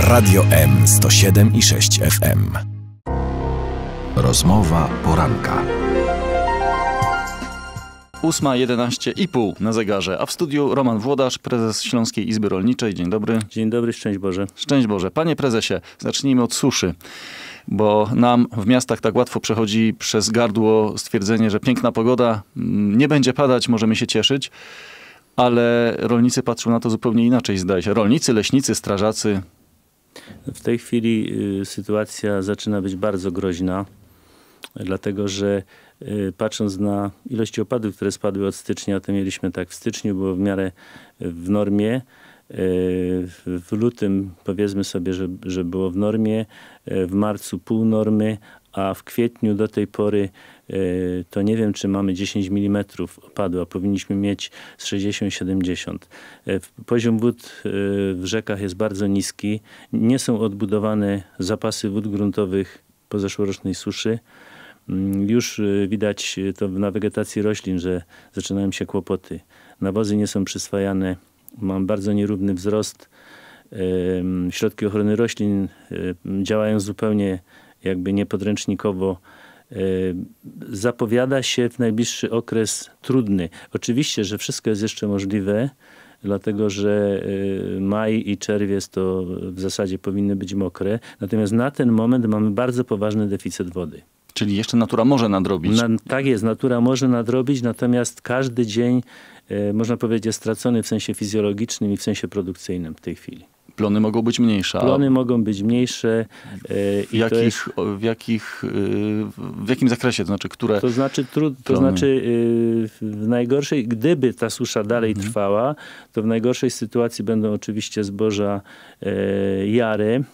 Radio M 107 i 6 FM. Rozmowa poranka. 8.11 i pół na zegarze, a w studiu Roman Włodarz, prezes Śląskiej Izby Rolniczej. Dzień dobry. Dzień dobry, szczęść Boże. Szczęść Boże. Panie prezesie, zacznijmy od suszy, bo nam w miastach tak łatwo przechodzi przez gardło stwierdzenie, że piękna pogoda, mm, nie będzie padać, możemy się cieszyć ale rolnicy patrzą na to zupełnie inaczej, zdaje się. Rolnicy, leśnicy, strażacy, w tej chwili y, sytuacja zaczyna być bardzo groźna, dlatego że y, patrząc na ilości opadów, które spadły od stycznia, to mieliśmy tak w styczniu, było w miarę y, w normie. W lutym powiedzmy sobie, że, że było w normie, w marcu pół normy, a w kwietniu do tej pory e, to nie wiem, czy mamy 10 mm opadła. Powinniśmy mieć z 60-70. E, poziom wód e, w rzekach jest bardzo niski. Nie są odbudowane zapasy wód gruntowych po zeszłorocznej suszy. Mm, już widać to na wegetacji roślin, że zaczynają się kłopoty. Nawozy nie są przyswajane. Mam bardzo nierówny wzrost. Środki ochrony roślin działają zupełnie jakby niepodręcznikowo e, zapowiada się w najbliższy okres trudny. Oczywiście, że wszystko jest jeszcze możliwe, dlatego że e, maj i czerwiec to w zasadzie powinny być mokre. Natomiast na ten moment mamy bardzo poważny deficyt wody. Czyli jeszcze natura może nadrobić. Na, tak jest, natura może nadrobić, natomiast każdy dzień, e, można powiedzieć, jest stracony w sensie fizjologicznym i w sensie produkcyjnym w tej chwili. Plony mogą być mniejsze. Plony mogą być mniejsze. E, w, jakich, jest... w, jakich, e, w jakim zakresie? To znaczy, które To znaczy, tru, to znaczy e, w najgorszej, gdyby ta susza dalej mhm. trwała, to w najgorszej sytuacji będą oczywiście zboża jary,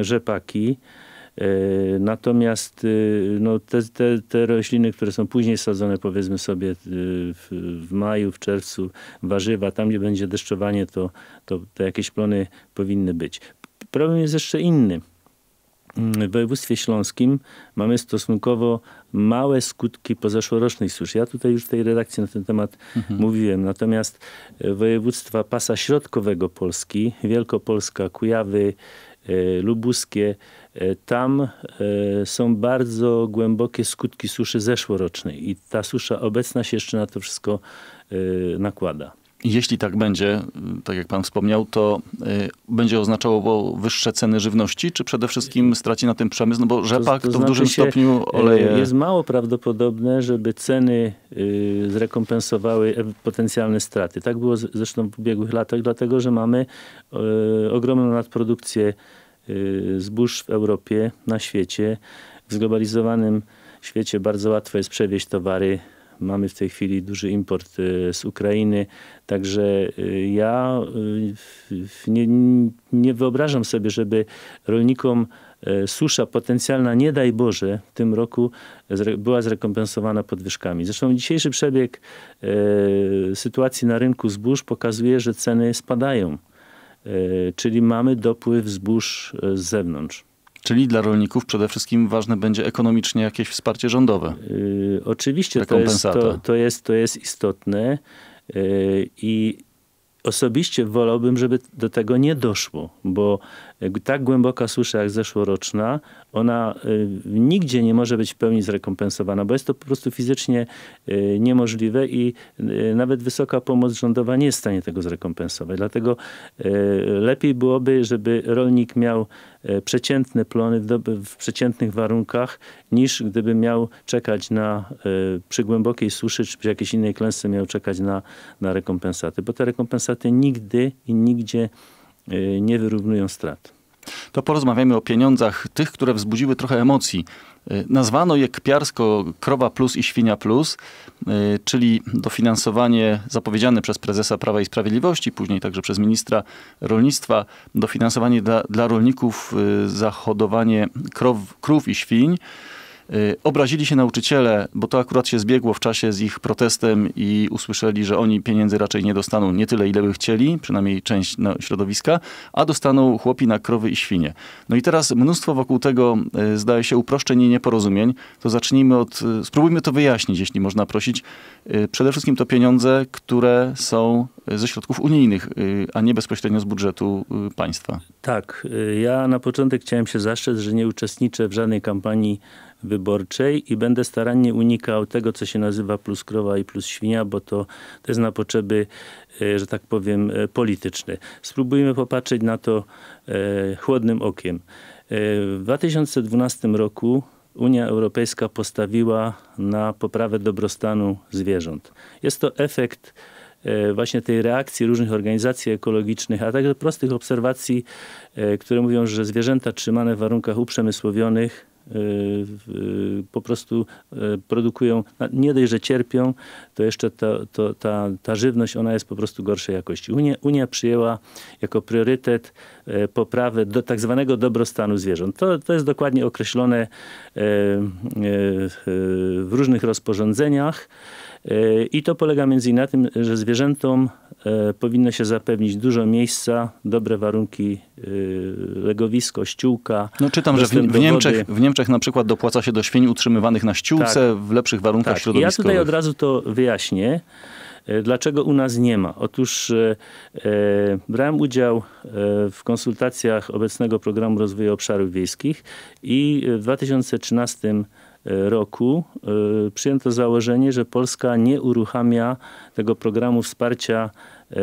rzepaki, E, natomiast e, no, te, te, te rośliny, które są później sadzone, powiedzmy sobie e, w, w, maju, w czerwcu, warzywa, tam gdzie będzie deszczowanie, to, to, to jakieś plony powinny być. Problem jest jeszcze inny. Mm, w województwie śląskim mamy stosunkowo małe skutki pozeszłorocznej suszy. Ja tutaj już w tej redakcji na ten temat mhm. mówiłem. Natomiast województwa pasa środkowego Polski, Wielkopolska, Kujawy, Lubuskie, E, tam e, są bardzo głębokie skutki suszy zeszłorocznej i ta susza obecna się jeszcze na to wszystko e, nakłada. Jeśli tak będzie, tak jak pan wspomniał, to będzie oznaczało wyższe ceny żywności, czy przede wszystkim straci na tym przemysł? No bo rzepak to, to, to w znaczy dużym stopniu oleje. Jest mało prawdopodobne, żeby ceny zrekompensowały potencjalne straty. Tak było zresztą w ubiegłych latach, dlatego że mamy ogromną nadprodukcję Y, zbóż w Europie, na świecie. W zglobalizowanym świecie bardzo łatwo jest przewieźć towary. Mamy w tej chwili duży import y, z Ukrainy, także y, ja nie, nie wyobrażam sobie, żeby rolnikom susza potencjalna, nie daj Boże, w tym roku była zrekompensowana podwyżkami. Zresztą dzisiejszy przebieg sytuacji na rynku zbóż pokazuje, że ceny spadają. E, czyli mamy dopływ zbóż e, z zewnątrz. Czyli dla rolników przede wszystkim ważne będzie ekonomicznie jakieś wsparcie rządowe. E, oczywiście to jest, to, to, jest, to jest istotne i osobiście wolałbym, żeby do tego nie doszło, bo tak głęboka susza jak zeszłoroczna, ona y, nigdzie nie może być w pełni zrekompensowana, bo jest to po prostu fizycznie y, niemożliwe i y, nawet wysoka pomoc rządowa nie jest w stanie tego zrekompensować. Dlatego lepiej byłoby, żeby rolnik miał przeciętne plony w przeciętnych warunkach, niż gdyby miał czekać na przy głębokiej suszy czy przy jakiejś innej klęsce miał czekać na, na rekompensaty, bo te rekompensaty nigdy i nigdzie nie Y, nie wyrównują strat. To porozmawiamy o pieniądzach, tych, które wzbudziły trochę emocji. Y, nazwano je kpiarsko Krowa Plus i Świnia Plus, y, czyli dofinansowanie zapowiedziane przez prezesa Prawa i Sprawiedliwości, później także przez ministra rolnictwa, dofinansowanie dla, dla rolników za hodowanie krow, krów i świń. Y, obrazili się nauczyciele, bo to akurat się zbiegło w czasie z ich protestem i usłyszeli, że oni pieniędzy raczej nie dostaną nie tyle, ile by chcieli, przynajmniej część środowiska, a dostaną chłopi na krowy i świnie. No i teraz mnóstwo wokół tego y, zdaje się uproszczeń i nieporozumień. To zacznijmy od, y, spróbujmy to wyjaśnić, jeśli można prosić. Przede wszystkim to pieniądze, które są ze środków unijnych, a nie bezpośrednio z budżetu państwa. Tak, ja na początek chciałem się zastrzec, że nie uczestniczę w żadnej kampanii wyborczej i będę starannie unikał tego, co się nazywa plus krowa i plus świnia, bo to, to jest na potrzeby, e, że tak powiem, e, polityczne. Spróbujmy popatrzeć na to e, chłodnym okiem. W 2012 roku Unia Europejska postawiła na poprawę dobrostanu zwierząt. Jest to efekt właśnie tej reakcji różnych organizacji ekologicznych, a także prostych obserwacji, które mówią, że zwierzęta trzymane w warunkach uprzemysłowionych Y, y, po prostu y, produkują, no, nie dość, że cierpią, to jeszcze ta to, ta, ta żywność, ona jest po prostu gorszej jakości. Unia, Unia przyjęła jako priorytet poprawę do tak zwanego dobrostanu zwierząt. To, to jest dokładnie określone w różnych rozporządzeniach. E, I to polega między innymi na tym, że zwierzętom e, powinno się zapewnić dużo miejsca, dobre warunki, e, legowisko, ściółka. No czytam, że w, w Niemczech, w Niemczech na przykład dopłaca się do świń utrzymywanych na ściółce tak, w lepszych warunkach tak. środowiskowych. Ja tutaj od razu to wyjaśnię. Dlaczego u nas nie ma? Otóż e, brałem udział w konsultacjach obecnego programu rozwoju obszarów wiejskich i w 2013 E, roku e, przyjęto założenie, że Polska nie uruchamia tego programu wsparcia e,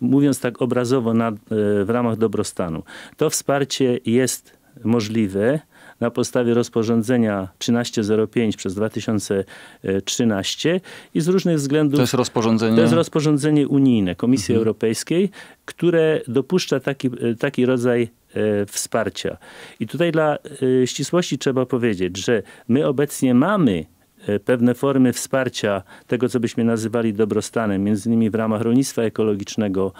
mówiąc tak obrazowo, na, w ramach dobrostanu. To wsparcie jest możliwe na podstawie rozporządzenia 1305 przez 2013 i z różnych względów... To jest rozporządzenie? To jest rozporządzenie unijne Komisji mhm. Europejskiej, które dopuszcza taki, taki rodzaj E, wsparcia. I tutaj dla e, ścisłości trzeba powiedzieć, że my obecnie mamy e, pewne formy wsparcia tego, co byśmy nazywali dobrostanem, między innymi w ramach rolnictwa ekologicznego,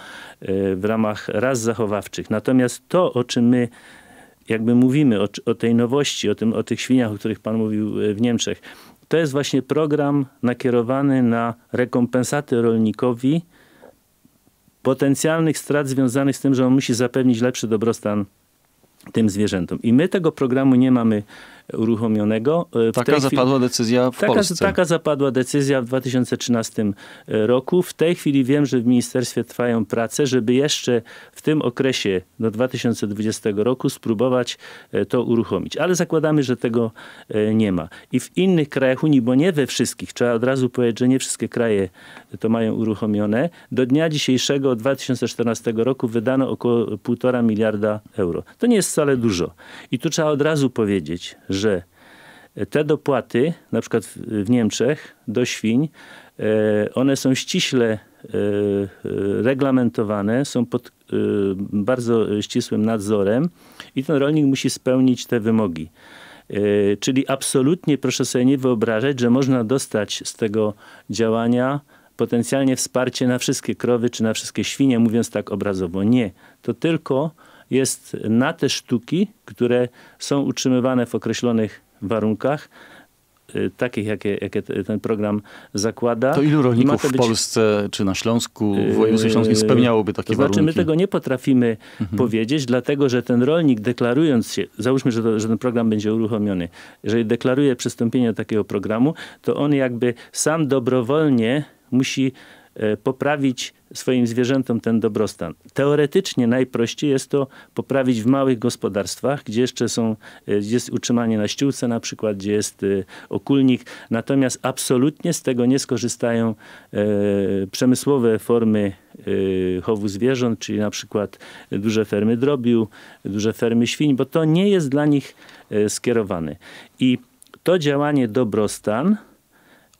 w ramach raz zachowawczych. Natomiast to, o czym my jakby mówimy, o, o tej nowości, o, tym, o tych świniach, o których pan mówił w Niemczech, to jest właśnie program nakierowany na rekompensaty rolnikowi, potencjalnych strat związanych z tym, że on musi zapewnić lepszy dobrostan tym zwierzętom. I my tego programu nie mamy uruchomionego. E, w taka zapadła chwili... decyzja w taka, Polsce. Taka zapadła decyzja w 2013 e, roku. W tej chwili wiem, że w ministerstwie trwają prace, żeby jeszcze w tym okresie do 2020 roku spróbować e, to uruchomić. Ale zakładamy, że tego nie ma. I w innych krajach Unii, bo nie we wszystkich, trzeba od razu powiedzieć, że nie wszystkie kraje to mają uruchomione. Do dnia dzisiejszego, 2014 roku wydano około 1,5 miliarda euro. To nie jest wcale dużo. I tu trzeba od razu powiedzieć, że e, te dopłaty, na przykład w Niemczech, do świń, e, one są ściśle e, reglamentowane, są pod bardzo ścisłym nadzorem i ten rolnik musi spełnić te wymogi. Czyli absolutnie proszę sobie nie wyobrażać, że można dostać z tego działania potencjalnie wsparcie na wszystkie krowy czy na wszystkie świnie, mówiąc tak obrazowo. Nie. To tylko jest na te sztuki, które są utrzymywane w określonych warunkach, y, takich, jakie, jakie, ten program zakłada. To ilu rolników to być... w Polsce czy na Śląsku, w województwie y, śląskim spełniałoby takie to znaczy, warunki? My tego nie potrafimy mhm. powiedzieć, dlatego że ten rolnik deklarując się, załóżmy, że, to, że ten program będzie uruchomiony, jeżeli deklaruje przystąpienie do takiego programu, to on jakby sam dobrowolnie musi E, poprawić swoim zwierzętom ten dobrostan. Teoretycznie najprościej jest to poprawić w małych gospodarstwach, gdzie jeszcze są, e, gdzie jest utrzymanie na ściółce na przykład, gdzie jest e, okulnik. Natomiast absolutnie z tego nie skorzystają przemysłowe formy chowu zwierząt, czyli na przykład duże fermy drobiu, duże fermy świń, bo to nie jest dla nich skierowane. I to działanie dobrostan,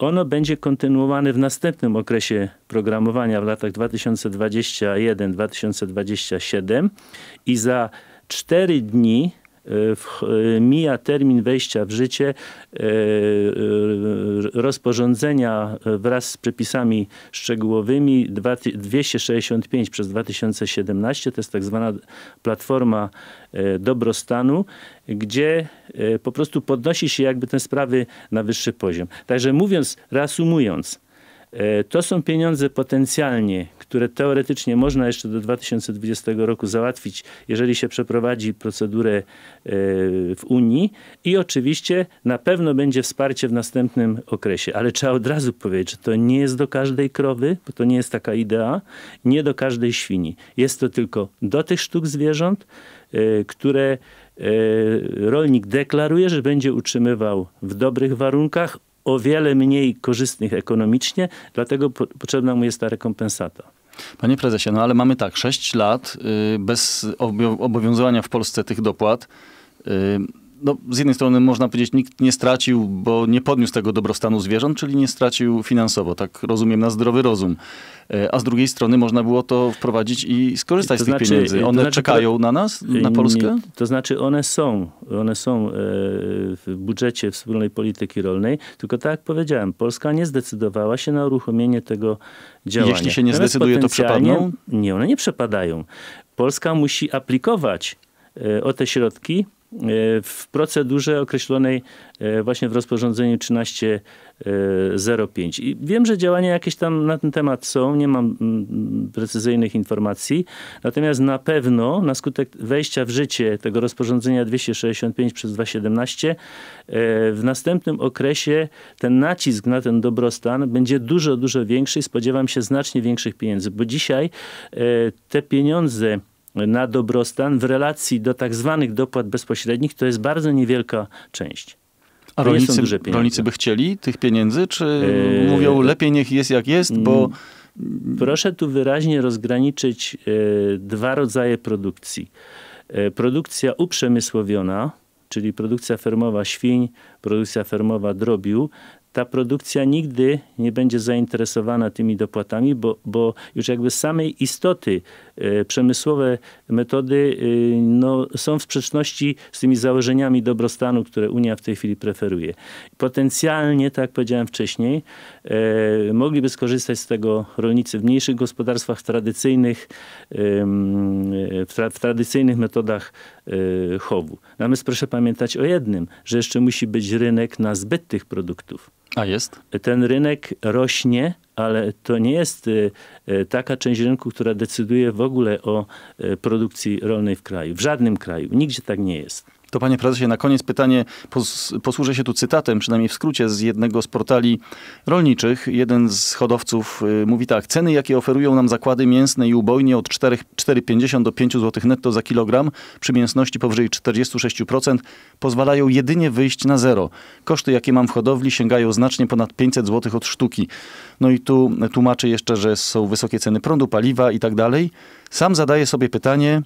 ono będzie kontynuowane w następnym okresie programowania w latach 2021-2027 i za 4 dni E, w, e, mija termin wejścia w życie e, rozporządzenia wraz z przepisami szczegółowymi 265 przez 2017. To jest tak zwana platforma dobrostanu, gdzie po prostu podnosi się jakby te sprawy na wyższy poziom. Także mówiąc, reasumując, E, to są pieniądze potencjalnie, które teoretycznie można jeszcze do 2020 roku załatwić, jeżeli się przeprowadzi procedurę e, w Unii i oczywiście na pewno będzie wsparcie w następnym okresie, ale trzeba od razu powiedzieć, że to nie jest do każdej krowy, bo to nie jest taka idea, nie do każdej świni. Jest to tylko do tych sztuk zwierząt, e, które rolnik deklaruje, że będzie utrzymywał w dobrych warunkach, o wiele mniej korzystnych ekonomicznie, dlatego po, potrzebna mu jest ta rekompensata. Panie prezesie, no ale mamy tak, 6 lat y, bez obowiązywania w Polsce tych dopłat. Y, no, z jednej strony można powiedzieć, nikt nie stracił, bo nie podniósł tego dobrostanu zwierząt, czyli nie stracił finansowo, tak rozumiem, na zdrowy rozum. E, a z drugiej strony można było to wprowadzić i skorzystać z tych znaczy, pieniędzy. One znaczy, czekają na nas, na Polskę? Nie, to znaczy one są. One są e, w budżecie wspólnej polityki rolnej, tylko tak jak powiedziałem, Polska nie zdecydowała się na uruchomienie tego działania. Jeśli się nie zdecyduje, to przepadną? Nie, one nie przepadają. Polska musi aplikować e, o te środki E, w procedurze określonej e, właśnie w rozporządzeniu 1305. E, I wiem, że działania jakieś tam na ten temat są, nie mam mm, precyzyjnych informacji, natomiast na pewno na skutek wejścia w życie tego rozporządzenia 265 przez 217 w następnym okresie ten nacisk na ten dobrostan będzie dużo, dużo większy i spodziewam się znacznie większych pieniędzy, bo dzisiaj te pieniądze na dobrostan w relacji do tak zwanych dopłat bezpośrednich to jest bardzo niewielka część. A rolnicy, rolnicy by chcieli tych pieniędzy, czy yy... mówią lepiej niech jest jak jest, bo... Mm, proszę tu wyraźnie rozgraniczyć yy, dwa rodzaje produkcji. Yy, produkcja uprzemysłowiona, czyli produkcja fermowa świń, produkcja fermowa drobiu, ta produkcja nigdy nie będzie zainteresowana tymi dopłatami, bo, bo już jakby z samej istoty Y, przemysłowe metody y, no, są w sprzeczności z tymi założeniami dobrostanu, które Unia w tej chwili preferuje. Potencjalnie, tak jak powiedziałem wcześniej, e, mogliby skorzystać z tego rolnicy w mniejszych gospodarstwach tradycyjnych, e, w, tra w tradycyjnych metodach e, chowu. Natomiast no, proszę pamiętać o jednym, że jeszcze musi być rynek na zbyt tych produktów. A jest? Ten rynek rośnie, ale to nie jest y, y, taka część rynku, która decyduje w ogóle o y, produkcji rolnej w kraju. W żadnym kraju. Nigdzie tak nie jest. To panie prezesie, na koniec pytanie, posłużę się tu cytatem, przynajmniej w skrócie, z jednego z portali rolniczych. Jeden z hodowców y, mówi tak, ceny jakie oferują nam zakłady mięsne i ubojnie od 4,50 do 5 zł netto za kilogram przy mięsności powyżej 46% pozwalają jedynie wyjść na zero. Koszty jakie mam w hodowli sięgają znacznie ponad 500 zł od sztuki. No i tu tłumaczę jeszcze, że są wysokie ceny prądu, paliwa i tak dalej. Sam zadaję sobie pytanie,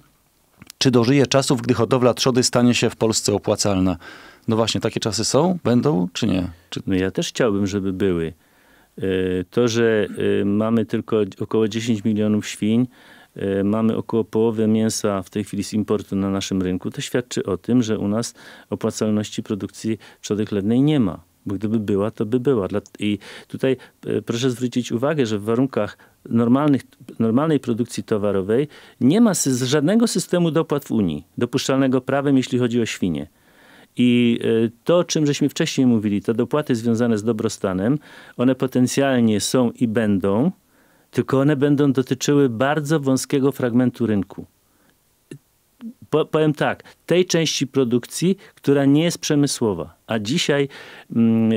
czy dożyje czasów, gdy hodowla trzody stanie się w Polsce opłacalna. No właśnie, takie czasy są, będą, czy nie? Czy... No ja też chciałbym, żeby były. E, to, że e, mamy tylko około 10 milionów świń, e, mamy około połowę mięsa w tej chwili z importu na naszym rynku, to świadczy o tym, że u nas opłacalności produkcji trzody chlewnej nie ma. Bo gdyby była, to by była. I tutaj proszę zwrócić uwagę, że w warunkach normalnych, normalnej produkcji towarowej nie ma żadnego systemu dopłat w Unii, dopuszczalnego prawem, jeśli chodzi o świnie. I e, to, o czym żeśmy wcześniej mówili, te dopłaty związane z dobrostanem, one potencjalnie są i będą, tylko one będą dotyczyły bardzo wąskiego fragmentu rynku po, powiem tak, tej części produkcji, która nie jest przemysłowa. A dzisiaj mm, e,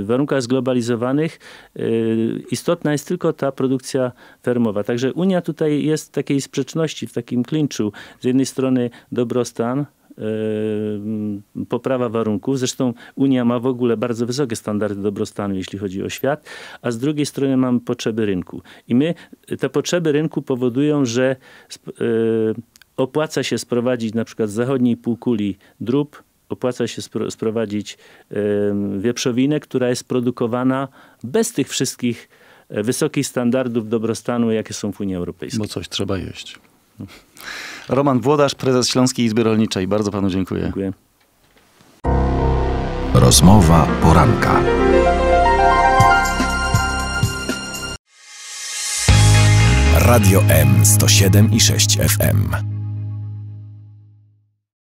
w warunkach zglobalizowanych e, istotna jest tylko ta produkcja fermowa. Także Unia tutaj jest w takiej sprzeczności, w takim klinczu. Z jednej strony dobrostan, e, poprawa warunków. Zresztą Unia ma w ogóle bardzo wysokie standardy dobrostanu, jeśli chodzi o świat, a z drugiej strony mamy potrzeby rynku. I my, te potrzeby rynku powodują, że opłaca się sprowadzić na przykład z zachodniej półkuli drób, opłaca się sprowadzić wieprzowinę, która jest produkowana bez tych wszystkich e, wysokich standardów dobrostanu, jakie są w Unii Europejskiej. Bo coś trzeba jeść. Roman Włodarz, prezes Śląskiej Izby Rolniczej. Bardzo panu dziękuję. Dziękuję. Rozmowa poranka. Radio M 107 i 6 FM.